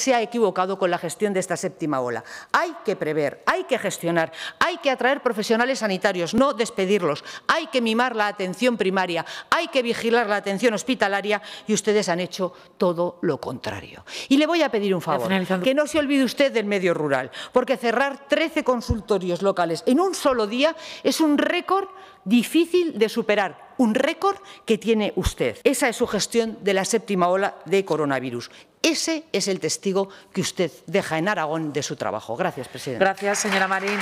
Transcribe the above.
se ha equivocado con la gestión de esta séptima ola. Hay que prever, hay que gestionar, hay que atraer profesionales sanitarios, no despedirlos, hay que mimar la atención primaria, hay que vigilar la atención hospitalaria y ustedes han hecho todo lo contrario. Y le voy a pedir un favor, que no se olvide usted del medio rural, porque cerrar 13 consultorios locales en un solo día es un récord difícil de superar un récord que tiene usted. Esa es su gestión de la séptima ola de coronavirus. Ese es el testigo que usted deja en Aragón de su trabajo. Gracias, presidente. Gracias, señora Marín.